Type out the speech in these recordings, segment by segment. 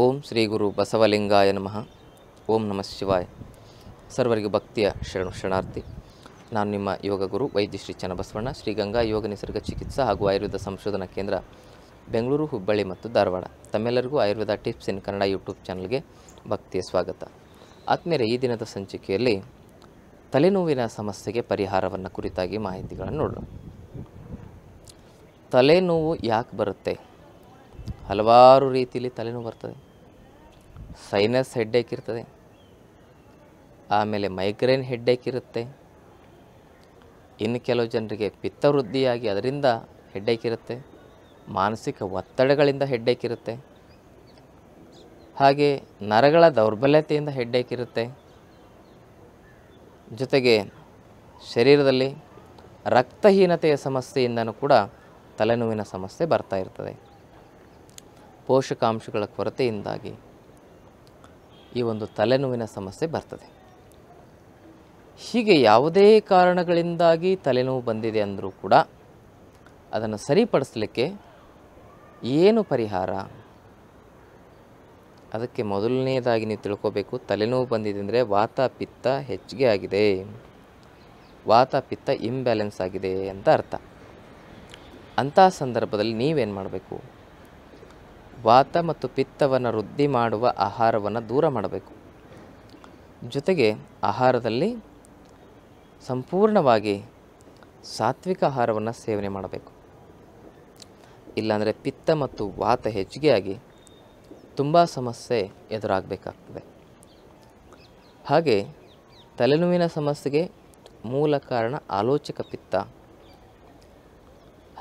ಓಂ ಶ್ರೀ ಗುರು ಬಸವಲಿಂಗಾಯ ನಮಃ ಓಂ ನಮಃ ಶಿವಾಯ ಸರ್ವರಿಗೂ ಭಕ್ತಿಯ ಶರಣ ಶರಣಾರ್ಥಿ ನಾನು ನಿಮ್ಮ ಯೋಗ ಗುರು ವೈದ್ಯ ಶ್ರೀ ಚನ್ನಬಸವಣ್ಣ ಶ್ರೀಗಂಗಾ ಯೋಗ ನಿಸರ್ಗ ಚಿಕಿತ್ಸಾ ಹಾಗೂ ಆಯುರ್ವೇದ ಸಂಶೋಧನಾ ಕೇಂದ್ರ ಬೆಂಗಳೂರು ಹುಬ್ಬಳ್ಳಿ ಮತ್ತು ಧಾರವಾಡ ತಮ್ಮೆಲ್ಲರಿಗೂ Ayurveda tips in Kannada YouTube ಚಾನಲ್ಗೆ ಭಕ್ತಿಯ ಸ್ವಾಗತ ಆತ್ಮೀಯರ ಈ ದಿನದ ಸಂಚಿಕೆಯಲ್ಲಿ ತಲೆನೋವಿನ ಸಮಸ್ಯೆಗೆ ಪರಿಹಾರವನ್ನು ಕುರಿತಾಗಿ ಮಾಹಿತಿಗಳನ್ನು ನೋಡೋಣ ತಲೆನೋವು ಯಾಕೆ ಬರುತ್ತೆ ಹಲವಾರು ರೀತಿಯಲ್ಲಿ ತಲೆನೋವು ಬರ್ತದೆ ಸೈನಸ್ ಹೆಡ್ಡೇಕ್ ಇರ್ತದೆ ಆಮೇಲೆ ಮೈಗ್ರೇನ್ ಹೆಡ್ಡೇಕ್ ಇರುತ್ತೆ ಇನ್ನು ಕೆಲವು ಜನರಿಗೆ ಪಿತ್ತವೃದ್ಧಿಯಾಗಿ ಅದರಿಂದ ಹೆಡ್ಡೇಕ್ ಇರುತ್ತೆ ಮಾನಸಿಕ ಒತ್ತಡಗಳಿಂದ ಹೆಡ್ಡೇಕ್ ಇರುತ್ತೆ ಹಾಗೆ ನರಗಳ ದೌರ್ಬಲ್ಯತೆಯಿಂದ ಹೆಡ್ಡೇಕ್ ಇರುತ್ತೆ ಜೊತೆಗೆ ಶರೀರದಲ್ಲಿ ರಕ್ತಹೀನತೆಯ ಸಮಸ್ಯೆಯಿಂದನೂ ಕೂಡ ತಲೆನೋವಿನ ಸಮಸ್ಯೆ ಬರ್ತಾ ಇರ್ತದೆ ಪೋಷಕಾಂಶಗಳ ಕೊರತೆಯಿಂದಾಗಿ ಈ ಒಂದು ತಲೆನೋವಿನ ಸಮಸ್ಯೆ ಬರ್ತದೆ ಹೀಗೆ ಯಾವುದೇ ಕಾರಣಗಳಿಂದಾಗಿ ತಲೆನೋವು ಬಂದಿದೆ ಅಂದರೂ ಕೂಡ ಅದನ್ನು ಸರಿಪಡಿಸಲಿಕ್ಕೆ ಏನು ಪರಿಹಾರ ಅದಕ್ಕೆ ಮೊದಲನೇದಾಗಿ ನೀವು ತಿಳ್ಕೋಬೇಕು ತಲೆನೋವು ಬಂದಿದೆ ಅಂದರೆ ಪಿತ್ತ ಹೆಚ್ಚಿಗೆ ಆಗಿದೆ ವಾತ ಪಿತ್ತ ಇಂಬ್ಯಾಲೆನ್ಸ್ ಆಗಿದೆ ಅಂತ ಅರ್ಥ ಅಂಥ ಸಂದರ್ಭದಲ್ಲಿ ನೀವೇನು ಮಾಡಬೇಕು ವಾತ ಮತ್ತು ಪಿತ್ತವನ್ನು ವೃದ್ಧಿ ಮಾಡುವ ಆಹಾರವನ್ನು ದೂರ ಮಾಡಬೇಕು ಜೊತೆಗೆ ಆಹಾರದಲ್ಲಿ ಸಂಪೂರ್ಣವಾಗಿ ಸಾತ್ವಿಕ ಆಹಾರವನ್ನು ಸೇವನೆ ಮಾಡಬೇಕು ಇಲ್ಲಾಂದರೆ ಪಿತ್ತ ಮತ್ತು ವಾತ ಹೆಚ್ಚಿಗೆಯಾಗಿ ತುಂಬ ಸಮಸ್ಯೆ ಎದುರಾಗಬೇಕಾಗ್ತದೆ ಹಾಗೆ ತಲೆನೋವಿನ ಸಮಸ್ಯೆಗೆ ಮೂಲ ಕಾರಣ ಆಲೋಚಕ ಪಿತ್ತ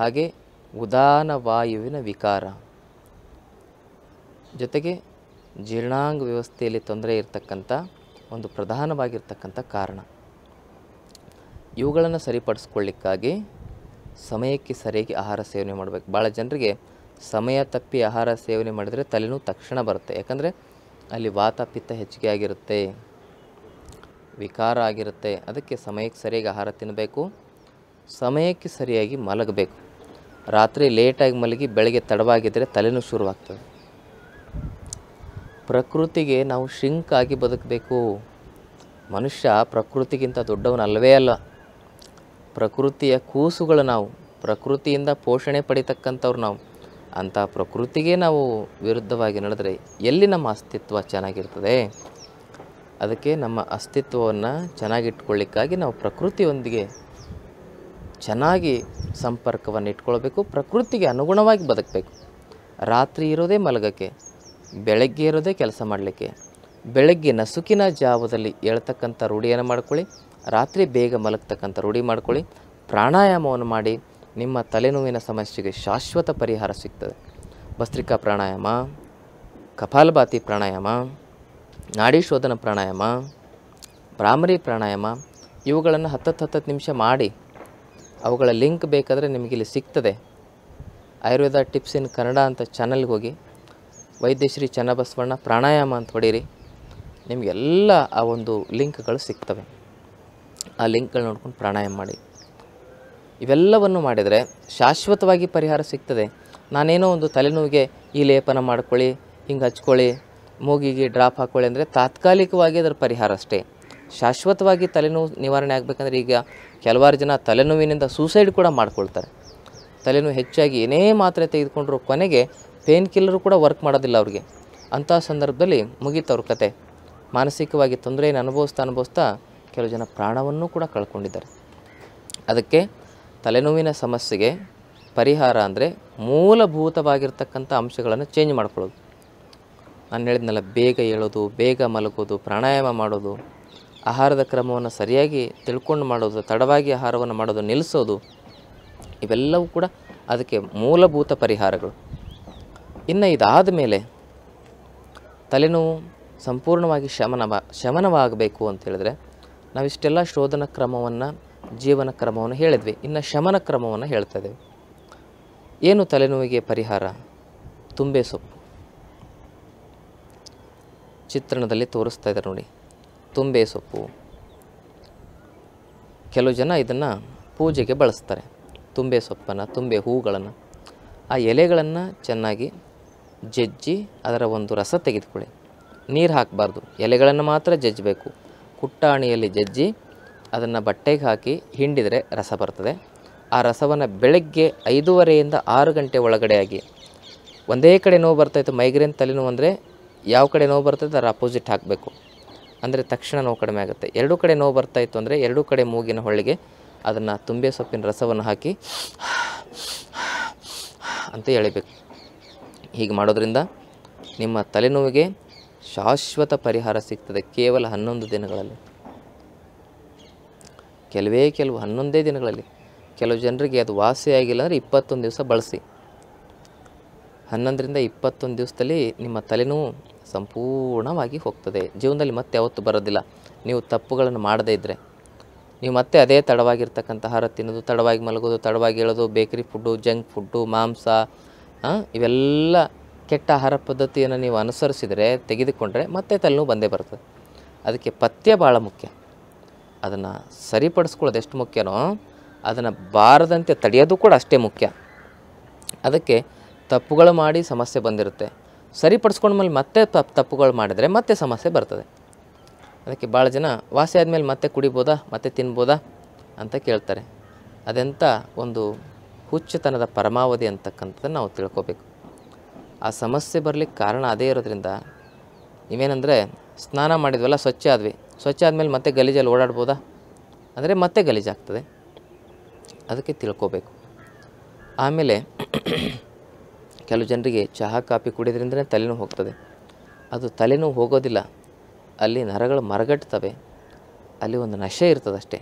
ಹಾಗೆ ಉದಾನ ವಾಯುವಿನ ವಿಕಾರ ಜೊತೆಗೆ ಜೀರ್ಣಾಂಗ ವ್ಯವಸ್ಥೆಯಲ್ಲಿ ತೊಂದರೆ ಇರತಕ್ಕಂಥ ಒಂದು ಪ್ರಧಾನವಾಗಿರ್ತಕ್ಕಂಥ ಕಾರಣ ಇವುಗಳನ್ನು ಸರಿಪಡಿಸ್ಕೊಳ್ಳಿಕ್ಕಾಗಿ ಸಮಯಕ್ಕೆ ಸರಿಯಾಗಿ ಆಹಾರ ಸೇವನೆ ಮಾಡಬೇಕು ಭಾಳ ಜನರಿಗೆ ಸಮಯ ತಪ್ಪಿ ಆಹಾರ ಸೇವನೆ ಮಾಡಿದರೆ ತಲೆನೋವು ತಕ್ಷಣ ಬರುತ್ತೆ ಯಾಕಂದರೆ ಅಲ್ಲಿ ವಾತ ಪಿತ್ತ ಹೆಚ್ಚಿಗೆ ಆಗಿರುತ್ತೆ ವಿಕಾರ ಆಗಿರುತ್ತೆ ಅದಕ್ಕೆ ಸಮಯಕ್ಕೆ ಸರಿಯಾಗಿ ಆಹಾರ ತಿನ್ನಬೇಕು ಸಮಯಕ್ಕೆ ಸರಿಯಾಗಿ ಮಲಗಬೇಕು ರಾತ್ರಿ ಲೇಟಾಗಿ ಮಲಗಿ ಬೆಳಗ್ಗೆ ತಡವಾಗಿದ್ದರೆ ತಲೆನೋವು ಶುರುವಾಗ್ತದೆ ಪ್ರಕೃತಿಗೆ ನಾವು ಶಿಂಕ್ ಆಗಿ ಬದುಕಬೇಕು ಮನುಷ್ಯ ಪ್ರಕೃತಿಗಿಂತ ದೊಡ್ಡವನಲ್ಲವೇ ಅಲ್ಲ ಪ್ರಕೃತಿಯ ಕೂಸುಗಳು ನಾವು ಪ್ರಕೃತಿಯಿಂದ ಪೋಷಣೆ ಪಡಿತಕ್ಕಂಥವ್ರು ನಾವು ಅಂಥ ಪ್ರಕೃತಿಗೆ ನಾವು ವಿರುದ್ಧವಾಗಿ ನಡೆದರೆ ಎಲ್ಲಿ ನಮ್ಮ ಅಸ್ತಿತ್ವ ಚೆನ್ನಾಗಿರ್ತದೆ ಅದಕ್ಕೆ ನಮ್ಮ ಅಸ್ತಿತ್ವವನ್ನು ಚೆನ್ನಾಗಿಟ್ಕೊಳ್ಳಿಕ್ಕಾಗಿ ನಾವು ಪ್ರಕೃತಿಯೊಂದಿಗೆ ಚೆನ್ನಾಗಿ ಸಂಪರ್ಕವನ್ನು ಇಟ್ಕೊಳ್ಬೇಕು ಪ್ರಕೃತಿಗೆ ಅನುಗುಣವಾಗಿ ಬದುಕಬೇಕು ರಾತ್ರಿ ಇರೋದೇ ಮಲಗಕ್ಕೆ ಬೆಳಗ್ಗೆ ಇರೋದೇ ಕೆಲಸ ಮಾಡಲಿಕ್ಕೆ ಬೆಳಗ್ಗೆ ನಸುಕಿನ ಜಾವದಲ್ಲಿ ಹೇಳ್ತಕ್ಕಂಥ ರೂಢಿಯನ್ನು ಮಾಡ್ಕೊಳ್ಳಿ ರಾತ್ರಿ ಬೇಗ ಮಲಗ್ತಕ್ಕಂಥ ರೂಢಿ ಮಾಡ್ಕೊಳ್ಳಿ ಪ್ರಾಣಾಯಾಮವನ್ನು ಮಾಡಿ ನಿಮ್ಮ ತಲೆನೋವಿನ ಸಮಸ್ಯೆಗೆ ಶಾಶ್ವತ ಪರಿಹಾರ ಸಿಗ್ತದೆ ಭಸ್ತ್ರಿಕಾ ಪ್ರಾಣಾಯಾಮ ಕಪಾಲಭಾತಿ ಪ್ರಾಣಾಯಾಮ ನಾಡಿ ಶೋಧನ ಪ್ರಾಣಾಯಾಮ ಭ್ರಾಮರಿ ಪ್ರಾಣಾಯಾಮ ಇವುಗಳನ್ನು ಹತ್ತತ್ತು ಹತ್ತತ್ತು ನಿಮಿಷ ಮಾಡಿ ಅವುಗಳ ಲಿಂಕ್ ಬೇಕಾದರೆ ನಿಮಗಿಲ್ಲಿ ಸಿಗ್ತದೆ ಆಯುರ್ವೇದ ಟಿಪ್ಸ್ ಇನ್ ಕನ್ನಡ ಅಂತ ಚಾನಲ್ಗೆ ಹೋಗಿ ವೈದ್ಯಶ್ರೀ ಚನ್ನಬಸವಣ್ಣ ಪ್ರಾಣಾಯಾಮ ಅಂತ ಹೊಡೀರಿ ನಿಮಗೆಲ್ಲ ಆ ಒಂದು ಲಿಂಕ್ಗಳು ಸಿಗ್ತವೆ ಆ ಲಿಂಕ್ಗಳು ನೋಡ್ಕೊಂಡು ಪ್ರಾಣಾಯಾಮ ಮಾಡಿ ಇವೆಲ್ಲವನ್ನು ಮಾಡಿದರೆ ಶಾಶ್ವತವಾಗಿ ಪರಿಹಾರ ಸಿಗ್ತದೆ ನಾನೇನೋ ಒಂದು ತಲೆನೋವಿಗೆ ಈ ಲೇಪನ ಮಾಡ್ಕೊಳ್ಳಿ ಹಿಂಗೆ ಹಚ್ಕೊಳ್ಳಿ ಮೂಗಿಗೆ ಡ್ರಾಪ್ ಹಾಕ್ಕೊಳ್ಳಿ ಅಂದರೆ ತಾತ್ಕಾಲಿಕವಾಗಿ ಅದರ ಪರಿಹಾರ ಅಷ್ಟೇ ಶಾಶ್ವತವಾಗಿ ತಲೆನೋವು ನಿವಾರಣೆ ಆಗಬೇಕಂದ್ರೆ ಈಗ ಕೆಲವಾರು ಜನ ತಲೆನೋವಿನಿಂದ ಸೂಸೈಡ್ ಕೂಡ ಮಾಡ್ಕೊಳ್ತಾರೆ ತಲೆನೋವು ಹೆಚ್ಚಾಗಿ ಏನೇ ಮಾತ್ರೆ ತೆಗೆದುಕೊಂಡ್ರೂ ಕೊನೆಗೆ ಪೇನ್ ಕಿಲ್ಲರು ಕೂಡ ವರ್ಕ್ ಮಾಡೋದಿಲ್ಲ ಅವ್ರಿಗೆ ಅಂಥ ಸಂದರ್ಭದಲ್ಲಿ ಮುಗೀತವ್ರ ಕತೆ ಮಾನಸಿಕವಾಗಿ ತೊಂದರೆಯನ್ನು ಅನುಭವಿಸ್ತಾ ಅನುಭವಿಸ್ತಾ ಕೆಲವು ಜನ ಪ್ರಾಣವನ್ನು ಕೂಡ ಕಳ್ಕೊಂಡಿದ್ದಾರೆ ಅದಕ್ಕೆ ತಲೆನೋವಿನ ಸಮಸ್ಯೆಗೆ ಪರಿಹಾರ ಅಂದರೆ ಮೂಲಭೂತವಾಗಿರ್ತಕ್ಕಂಥ ಅಂಶಗಳನ್ನು ಚೇಂಜ್ ಮಾಡ್ಕೊಳ್ಳೋದು ನಾನು ಹೇಳಿದ್ನಲ್ಲ ಬೇಗ ಹೇಳೋದು ಬೇಗ ಮಲಗೋದು ಪ್ರಾಣಾಯಾಮ ಮಾಡೋದು ಆಹಾರದ ಕ್ರಮವನ್ನು ಸರಿಯಾಗಿ ತಿಳ್ಕೊಂಡು ಮಾಡೋದು ತಡವಾಗಿ ಆಹಾರವನ್ನು ಮಾಡೋದು ನಿಲ್ಲಿಸೋದು ಇವೆಲ್ಲವೂ ಕೂಡ ಅದಕ್ಕೆ ಮೂಲಭೂತ ಪರಿಹಾರಗಳು ಇನ್ನು ಇದಾದ ಮೇಲೆ ತಲೆನೋವು ಸಂಪೂರ್ಣವಾಗಿ ಶಮನ ಶಮನವಾಗಬೇಕು ಅಂತ ಹೇಳಿದ್ರೆ ನಾವಿಷ್ಟೆಲ್ಲ ಶೋಧನ ಕ್ರಮವನ್ನು ಜೀವನ ಕ್ರಮವನ್ನು ಹೇಳಿದ್ವಿ ಇನ್ನು ಶಮನ ಕ್ರಮವನ್ನು ಹೇಳ್ತಾ ಇದ್ದೇವೆ ಏನು ತಲೆನೋವಿಗೆ ಪರಿಹಾರ ತುಂಬೆ ಸೊಪ್ಪು ಚಿತ್ರಣದಲ್ಲಿ ತೋರಿಸ್ತಾ ಇದ್ದಾರೆ ನೋಡಿ ತುಂಬೆ ಸೊಪ್ಪು ಕೆಲವು ಜನ ಇದನ್ನು ಪೂಜೆಗೆ ಬಳಸ್ತಾರೆ ತುಂಬೆ ಸೊಪ್ಪನ್ನು ತುಂಬೆ ಹೂಗಳನ್ನು ಆ ಎಲೆಗಳನ್ನು ಚೆನ್ನಾಗಿ ಜಜ್ಜಿ ಅದರ ಒಂದು ರಸ ತೆಗೆದುಕೊಳ್ಳಿ ನೀರು ಹಾಕಬಾರ್ದು ಎಲೆಗಳನ್ನು ಮಾತ್ರ ಜಜ್ಜಬೇಕು ಕುಟ್ಟಾಣಿಯಲ್ಲಿ ಜಜ್ಜಿ ಅದನ್ನು ಬಟ್ಟೆಗೆ ಹಾಕಿ ಹಿಂಡಿದರೆ ರಸ ಬರ್ತದೆ ಆ ರಸವನ್ನು ಬೆಳಗ್ಗೆ ಐದೂವರೆಯಿಂದ ಆರು ಗಂಟೆ ಒಳಗಡೆಯಾಗಿ ಒಂದೇ ಕಡೆ ನೋವು ಬರ್ತಾಯಿತ್ತು ಮೈಗ್ರೇನ್ ತಲೆನೋವು ಅಂದರೆ ಯಾವ ಕಡೆ ನೋವು ಬರ್ತದೆ ಅದರ ಅಪೋಸಿಟ್ ಹಾಕಬೇಕು ಅಂದರೆ ತಕ್ಷಣ ನೋವು ಕಡಿಮೆ ಆಗುತ್ತೆ ಎರಡೂ ಕಡೆ ನೋವು ಬರ್ತಾಯಿತ್ತು ಅಂದರೆ ಎರಡೂ ಕಡೆ ಮೂಗಿನ ಹೊಳ್ಳಿಗೆ ಅದನ್ನು ತುಂಬೆ ಸೊಪ್ಪಿನ ರಸವನ್ನು ಹಾಕಿ ಅಂತ ಹೇಳಬೇಕು ಹೀಗೆ ಮಾಡೋದರಿಂದ ನಿಮ್ಮ ತಲೆನೋವಿಗೆ ಶಾಶ್ವತ ಪರಿಹಾರ ಸಿಗ್ತದೆ ಕೇವಲ ಹನ್ನೊಂದು ದಿನಗಳಲ್ಲಿ ಕೆಲವೇ ಕೆಲವು ಹನ್ನೊಂದೇ ದಿನಗಳಲ್ಲಿ ಕೆಲವು ಜನರಿಗೆ ಅದು ವಾಸಿಯಾಗಿಲ್ಲ ಅಂದರೆ ಇಪ್ಪತ್ತೊಂದು ದಿವಸ ಬಳಸಿ ಹನ್ನೊಂದರಿಂದ ಇಪ್ಪತ್ತೊಂದು ದಿವಸದಲ್ಲಿ ನಿಮ್ಮ ತಲೆನೋವು ಸಂಪೂರ್ಣವಾಗಿ ಹೋಗ್ತದೆ ಜೀವನದಲ್ಲಿ ಮತ್ತೆ ಯಾವತ್ತು ಬರೋದಿಲ್ಲ ನೀವು ತಪ್ಪುಗಳನ್ನು ಮಾಡದೇ ಇದ್ದರೆ ನೀವು ಮತ್ತೆ ಅದೇ ತಡವಾಗಿರ್ತಕ್ಕಂಥ ಆಹಾರ ತಿನ್ನೋದು ತಡವಾಗಿ ಮಲಗೋದು ತಡವಾಗಿ ಹೇಳೋದು ಬೇಕರಿ ಫುಡ್ಡು ಜಂಕ್ ಫುಡ್ಡು ಮಾಂಸ ಇವೆಲ್ಲ ಕೆಟ್ಟ ಆಹಾರ ಪದ್ಧತಿಯನ್ನು ನೀವು ಅನುಸರಿಸಿದರೆ ತೆಗೆದುಕೊಂಡ್ರೆ ಮತ್ತೆ ತಲೆನೋವು ಬಂದೇ ಬರ್ತದೆ ಅದಕ್ಕೆ ಪಥ್ಯ ಭಾಳ ಮುಖ್ಯ ಅದನ್ನು ಸರಿಪಡಿಸ್ಕೊಳ್ಳೋದು ಎಷ್ಟು ಮುಖ್ಯನೋ ಅದನ್ನು ಬಾರದಂತೆ ತಡೆಯೋದು ಕೂಡ ಅಷ್ಟೇ ಮುಖ್ಯ ಅದಕ್ಕೆ ತಪ್ಪುಗಳು ಮಾಡಿ ಸಮಸ್ಯೆ ಬಂದಿರುತ್ತೆ ಮೇಲೆ ಮತ್ತೆ ತಪ್ಪುಗಳು ಮಾಡಿದರೆ ಮತ್ತೆ ಸಮಸ್ಯೆ ಬರ್ತದೆ ಅದಕ್ಕೆ ಭಾಳ ಜನ ವಾಸಿ ಆದಮೇಲೆ ಮತ್ತೆ ಕುಡಿಬೋದಾ ಮತ್ತೆ ತಿನ್ಬೋದಾ ಅಂತ ಕೇಳ್ತಾರೆ ಅದೆಂಥ ಒಂದು ಉಚ್ಚತನದ ಪರಮಾವಧಿ ಅಂತಕ್ಕಂಥದ್ದನ್ನು ನಾವು ತಿಳ್ಕೊಬೇಕು ಆ ಸಮಸ್ಯೆ ಬರಲಿಕ್ಕೆ ಕಾರಣ ಅದೇ ಇರೋದ್ರಿಂದ ನೀವೇನಂದರೆ ಸ್ನಾನ ಮಾಡಿದ್ವಲ್ಲ ಸ್ವಚ್ಛ ಆದ್ವಿ ಸ್ವಚ್ಛ ಆದಮೇಲೆ ಮತ್ತೆ ಗಲೀಜಲ್ಲಿ ಓಡಾಡ್ಬೋದಾ ಅಂದರೆ ಮತ್ತೆ ಗಲೀಜಾಗ್ತದೆ ಅದಕ್ಕೆ ತಿಳ್ಕೋಬೇಕು ಆಮೇಲೆ ಕೆಲವು ಜನರಿಗೆ ಚಹಾ ಕಾಫಿ ಕುಡಿಯೋದ್ರಿಂದಲೇ ತಲೆನೋವು ಹೋಗ್ತದೆ ಅದು ತಲೆನೂ ಹೋಗೋದಿಲ್ಲ ಅಲ್ಲಿ ನರಗಳು ಮರಗಟ್ತವೆ ಅಲ್ಲಿ ಒಂದು ನಶೆ ಇರ್ತದಷ್ಟೇ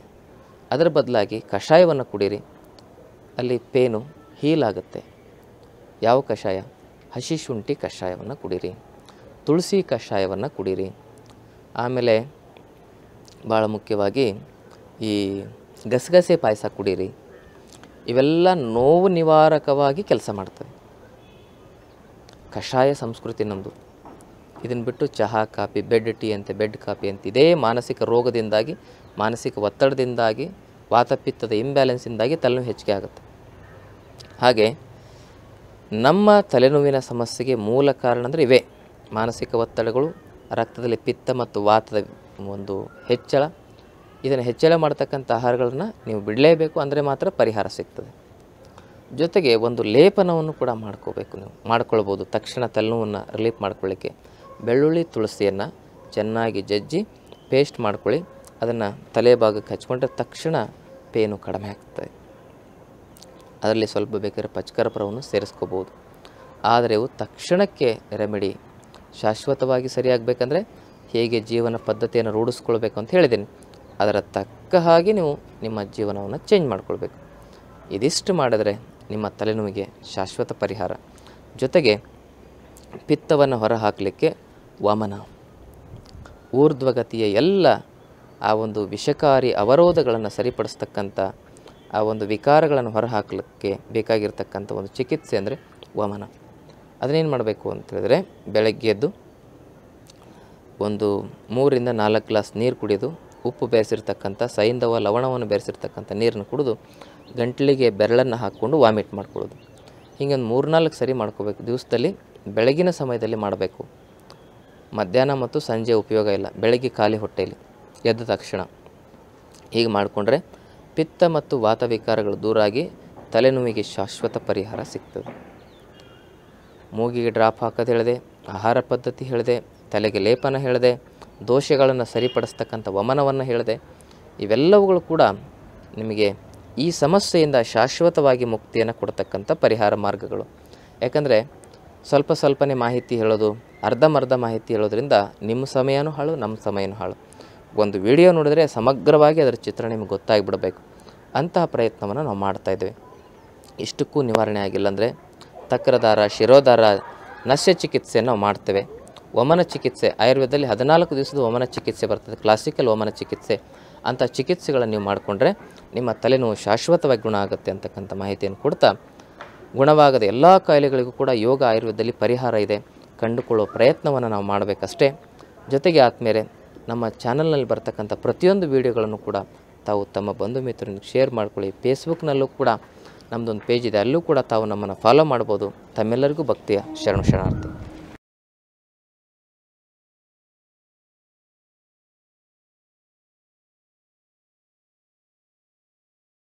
ಅದರ ಬದಲಾಗಿ ಕಷಾಯವನ್ನು ಕುಡೀರಿ ಅಲ್ಲಿ ಪೇನು ಹೀಲ್ ಆಗುತ್ತೆ ಯಾವ ಕಷಾಯ ಹಸಿ ಶುಂಠಿ ಕಷಾಯವನ್ನು ಕುಡೀರಿ ತುಳಸಿ ಕಷಾಯವನ್ನು ಕುಡೀರಿ ಆಮೇಲೆ ಭಾಳ ಮುಖ್ಯವಾಗಿ ಈ ಗಸಗಸೆ ಪಾಯಸ ಕುಡೀರಿ ಇವೆಲ್ಲ ನೋವು ನಿವಾರಕವಾಗಿ ಕೆಲಸ ಮಾಡ್ತವೆ ಕಷಾಯ ಸಂಸ್ಕೃತಿ ನಮ್ಮದು ಇದನ್ನು ಬಿಟ್ಟು ಚಹಾ ಕಾಪಿ ಬೆಡ್ ಟೀ ಅಂತೆ ಬೆಡ್ ಕಾಪಿ ಅಂತ ಇದೇ ಮಾನಸಿಕ ರೋಗದಿಂದಾಗಿ ಮಾನಸಿಕ ಒತ್ತಡದಿಂದಾಗಿ ವಾತಪಿತ್ತದ ಇಂಬ್ಯಾಲೆನ್ಸಿಂದಾಗಿ ತಲೆನೋವು ಹೆಚ್ಚಿಗೆ ಆಗುತ್ತೆ ಹಾಗೆ ನಮ್ಮ ತಲೆನೋವಿನ ಸಮಸ್ಯೆಗೆ ಮೂಲ ಕಾರಣ ಅಂದರೆ ಇವೆ ಮಾನಸಿಕ ಒತ್ತಡಗಳು ರಕ್ತದಲ್ಲಿ ಪಿತ್ತ ಮತ್ತು ವಾತದ ಒಂದು ಹೆಚ್ಚಳ ಇದನ್ನು ಹೆಚ್ಚಳ ಮಾಡತಕ್ಕಂಥ ಆಹಾರಗಳನ್ನು ನೀವು ಬಿಡಲೇಬೇಕು ಅಂದರೆ ಮಾತ್ರ ಪರಿಹಾರ ಸಿಗ್ತದೆ ಜೊತೆಗೆ ಒಂದು ಲೇಪನವನ್ನು ಕೂಡ ಮಾಡ್ಕೋಬೇಕು ನೀವು ಮಾಡ್ಕೊಳ್ಬೋದು ತಕ್ಷಣ ತಲೆನೋವನ್ನು ರಿಲೀಫ್ ಮಾಡ್ಕೊಳ್ಳಿಕ್ಕೆ ಬೆಳ್ಳುಳ್ಳಿ ತುಳಸಿಯನ್ನು ಚೆನ್ನಾಗಿ ಜಜ್ಜಿ ಪೇಸ್ಟ್ ಮಾಡ್ಕೊಳ್ಳಿ ಅದನ್ನು ತಲೆ ಭಾಗಕ್ಕೆ ಹಚ್ಕೊಂಡ್ರೆ ತಕ್ಷಣ ಪೇನು ಕಡಿಮೆ ಆಗ್ತದೆ ಅದರಲ್ಲಿ ಸ್ವಲ್ಪ ಬೇಕಾದ್ರೆ ಪಚ್ಕರ್ಪುರವನ್ನು ಸೇರಿಸ್ಕೋಬೋದು ಆದರೆ ಇವು ತಕ್ಷಣಕ್ಕೆ ರೆಮಿಡಿ ಶಾಶ್ವತವಾಗಿ ಸರಿಯಾಗಬೇಕಂದ್ರೆ ಹೇಗೆ ಜೀವನ ಪದ್ಧತಿಯನ್ನು ರೂಢಿಸ್ಕೊಳ್ಬೇಕು ಅಂತ ಹೇಳಿದ್ದೀನಿ ಅದರ ತಕ್ಕ ಹಾಗೆ ನೀವು ನಿಮ್ಮ ಜೀವನವನ್ನು ಚೇಂಜ್ ಮಾಡಿಕೊಳ್ಬೇಕು ಇದಿಷ್ಟು ಮಾಡಿದ್ರೆ ನಿಮ್ಮ ತಲೆನೋವಿಗೆ ಶಾಶ್ವತ ಪರಿಹಾರ ಜೊತೆಗೆ ಪಿತ್ತವನ್ನು ಹೊರಹಾಕಲಿಕ್ಕೆ ವಾಮನ ಊರ್ಧ್ವಗತಿಯ ಎಲ್ಲ ಆ ಒಂದು ವಿಷಕಾರಿ ಅವರೋಧಗಳನ್ನು ಸರಿಪಡಿಸ್ತಕ್ಕಂಥ ಆ ಒಂದು ವಿಕಾರಗಳನ್ನು ಹೊರಹಾಕಲಿಕ್ಕೆ ಬೇಕಾಗಿರ್ತಕ್ಕಂಥ ಒಂದು ಚಿಕಿತ್ಸೆ ಅಂದರೆ ವಮನ ಅದನ್ನೇನು ಮಾಡಬೇಕು ಅಂತೇಳಿದ್ರೆ ಬೆಳಗ್ಗೆ ಎದ್ದು ಒಂದು ಮೂರಿಂದ ನಾಲ್ಕು ಗ್ಲಾಸ್ ನೀರು ಕುಡಿದು ಉಪ್ಪು ಬೆರೆಸಿರ್ತಕ್ಕಂಥ ಸೈಂಧವ ಲವಣವನ್ನು ಬೆರೆಸಿರ್ತಕ್ಕಂಥ ನೀರನ್ನು ಕುಡಿದು ಗಂಟಲಿಗೆ ಬೆರಳನ್ನು ಹಾಕ್ಕೊಂಡು ವಾಮಿಟ್ ಮಾಡ್ಕೊಳ್ಳೋದು ಹೀಗೆ ಒಂದು ಮೂರ್ನಾಲ್ಕು ಸರಿ ಮಾಡ್ಕೋಬೇಕು ದಿವಸದಲ್ಲಿ ಬೆಳಗಿನ ಸಮಯದಲ್ಲಿ ಮಾಡಬೇಕು ಮಧ್ಯಾಹ್ನ ಮತ್ತು ಸಂಜೆ ಉಪಯೋಗ ಇಲ್ಲ ಬೆಳಗ್ಗೆ ಖಾಲಿ ಹೊಟ್ಟೆಯಲ್ಲಿ ಎದ್ದ ತಕ್ಷಣ ಹೀಗೆ ಮಾಡಿಕೊಂಡ್ರೆ ಪಿತ್ತ ಮತ್ತು ವಾತವಿಕಾರಗಳು ದೂರಾಗಿ ತಲೆನೋವಿಗೆ ಶಾಶ್ವತ ಪರಿಹಾರ ಸಿಗ್ತದೆ ಮೂಗಿಗೆ ಡ್ರಾಪ್ ಹಾಕೋದು ಹೇಳಿದೆ ಆಹಾರ ಪದ್ಧತಿ ಹೇಳಿದೆ ತಲೆಗೆ ಲೇಪನ ಹೇಳಿದೆ ದೋಷಗಳನ್ನು ಸರಿಪಡಿಸ್ತಕ್ಕಂಥ ವಮನವನ್ನು ಹೇಳಿದೆ ಇವೆಲ್ಲವುಗಳು ಕೂಡ ನಿಮಗೆ ಈ ಸಮಸ್ಯೆಯಿಂದ ಶಾಶ್ವತವಾಗಿ ಮುಕ್ತಿಯನ್ನು ಕೊಡ್ತಕ್ಕಂಥ ಪರಿಹಾರ ಮಾರ್ಗಗಳು ಯಾಕಂದರೆ ಸ್ವಲ್ಪ ಸ್ವಲ್ಪನೇ ಮಾಹಿತಿ ಹೇಳೋದು ಅರ್ಧಮರ್ಧ ಮಾಹಿತಿ ಹೇಳೋದ್ರಿಂದ ನಿಮ್ಮ ಸಮಯನೂ ಹಾಳು ನಮ್ಮ ಸಮಯನೂ ಹಾಳು ಒಂದು ವಿಡಿಯೋ ನೋಡಿದರೆ ಸಮಗ್ರವಾಗಿ ಅದರ ಚಿತ್ರ ನಿಮಗೆ ಗೊತ್ತಾಗಿಬಿಡಬೇಕು ಅಂತಹ ಪ್ರಯತ್ನವನ್ನು ನಾವು ಮಾಡ್ತಾಯಿದ್ದೇವೆ ಇಷ್ಟಕ್ಕೂ ನಿವಾರಣೆ ಆಗಿಲ್ಲ ಅಂದರೆ ತಕ್ರದಾರ ಶಿರೋದಾರ ನಶ್ಯ ಚಿಕಿತ್ಸೆಯನ್ನು ನಾವು ಮಾಡ್ತೇವೆ ವಮನ ಚಿಕಿತ್ಸೆ ಆಯುರ್ವೇದದಲ್ಲಿ ಹದಿನಾಲ್ಕು ದಿವಸದ ವಮನ ಚಿಕಿತ್ಸೆ ಬರ್ತದೆ ಕ್ಲಾಸಿಕಲ್ ವಮನ ಚಿಕಿತ್ಸೆ ಅಂಥ ಚಿಕಿತ್ಸೆಗಳನ್ನು ನೀವು ಮಾಡಿಕೊಂಡ್ರೆ ನಿಮ್ಮ ತಲೆನೋವು ಶಾಶ್ವತವಾಗಿ ಗುಣ ಆಗುತ್ತೆ ಅಂತಕ್ಕಂಥ ಮಾಹಿತಿಯನ್ನು ಕೊಡ್ತಾ ಗುಣವಾಗದ ಎಲ್ಲ ಕಾಯಿಲೆಗಳಿಗೂ ಕೂಡ ಯೋಗ ಆಯುರ್ವೇದದಲ್ಲಿ ಪರಿಹಾರ ಇದೆ ಕಂಡುಕೊಳ್ಳೋ ಪ್ರಯತ್ನವನ್ನು ನಾವು ಮಾಡಬೇಕಷ್ಟೇ ಜೊತೆಗೆ ಆದಮೇಲೆ ನಮ್ಮ ಚಾನಲ್ನಲ್ಲಿ ಬರ್ತಕ್ಕಂಥ ಪ್ರತಿಯೊಂದು ವೀಡಿಯೋಗಳನ್ನು ಕೂಡ ತಾವು ತಮ್ಮ ಬಂಧು ಮಿತ್ರರಿಗೆ ಶೇರ್ ಮಾಡ್ಕೊಳ್ಳಿ ಫೇಸ್ಬುಕ್ನಲ್ಲೂ ಕೂಡ ನಮ್ಮದೊಂದು ಪೇಜ್ ಇದೆ ಅಲ್ಲೂ ಕೂಡ ತಾವು ನಮ್ಮನ್ನು ಫಾಲೋ ಮಾಡ್ಬೋದು ತಮ್ಮೆಲ್ಲರಿಗೂ ಭಕ್ತಿಯ ಶರಣ ಶರಣಾರ್ಥಿ